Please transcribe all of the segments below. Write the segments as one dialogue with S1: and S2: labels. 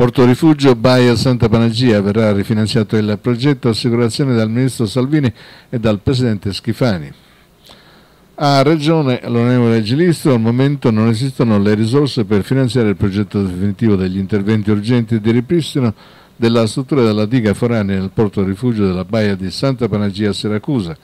S1: Porto Rifugio Baia Santa Panagia verrà rifinanziato il progetto assicurazione dal Ministro Salvini e dal Presidente Schifani. Ha ragione l'onorevole Gilistro, al momento non esistono le risorse per finanziare il progetto definitivo degli interventi urgenti di ripristino della struttura della diga foranea nel porto rifugio della Baia di Santa Panagia a Siracusa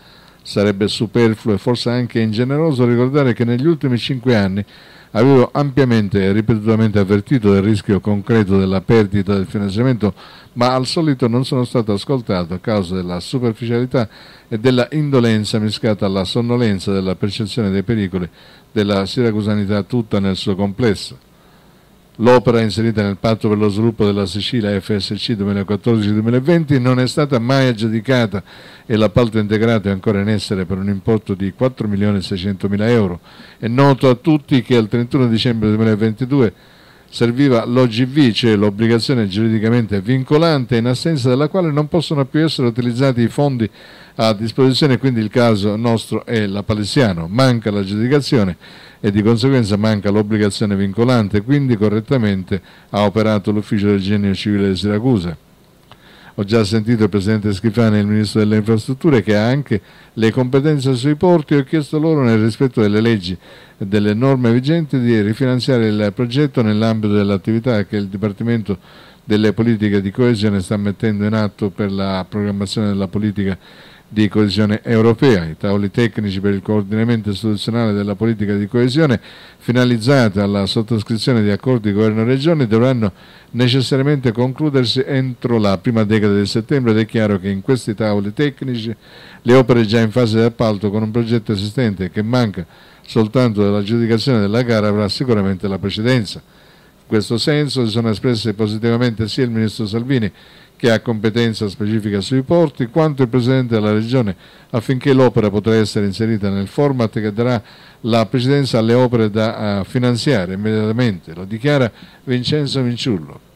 S1: Sarebbe superfluo e forse anche ingeneroso ricordare che negli ultimi cinque anni avevo ampiamente e ripetutamente avvertito del rischio concreto della perdita del finanziamento, ma al solito non sono stato ascoltato a causa della superficialità e della indolenza mischiata alla sonnolenza della percezione dei pericoli della siracusanità tutta nel suo complesso. L'opera inserita nel patto per lo sviluppo della Sicilia FSC 2014-2020 non è stata mai aggiudicata e l'appalto integrato è ancora in essere per un importo di 4.600.000 euro. È noto a tutti che il 31 dicembre 2022 serviva l'OGV, cioè l'obbligazione giuridicamente vincolante in assenza della quale non possono più essere utilizzati i fondi a disposizione, quindi il caso nostro è la palesiano, manca la giudicazione e di conseguenza manca l'obbligazione vincolante, quindi correttamente ha operato l'ufficio del genio civile di Siracusa. Ho già sentito il Presidente Schifani e il Ministro delle Infrastrutture che ha anche le competenze sui porti. e Ho chiesto loro, nel rispetto delle leggi e delle norme vigenti, di rifinanziare il progetto nell'ambito dell'attività che il Dipartimento delle Politiche di Coesione sta mettendo in atto per la programmazione della politica di coesione europea, i tavoli tecnici per il coordinamento istituzionale della politica di coesione finalizzata alla sottoscrizione di accordi governo-regione dovranno necessariamente concludersi entro la prima decada di settembre ed è chiaro che in questi tavoli tecnici le opere già in fase di appalto con un progetto esistente che manca soltanto dell'aggiudicazione della gara avrà sicuramente la precedenza. In questo senso si sono espresse positivamente sia il Ministro Salvini che ha competenza specifica sui porti, quanto il Presidente della Regione affinché l'opera potrà essere inserita nel format che darà la precedenza alle opere da eh, finanziare immediatamente, lo dichiara Vincenzo Vinciullo.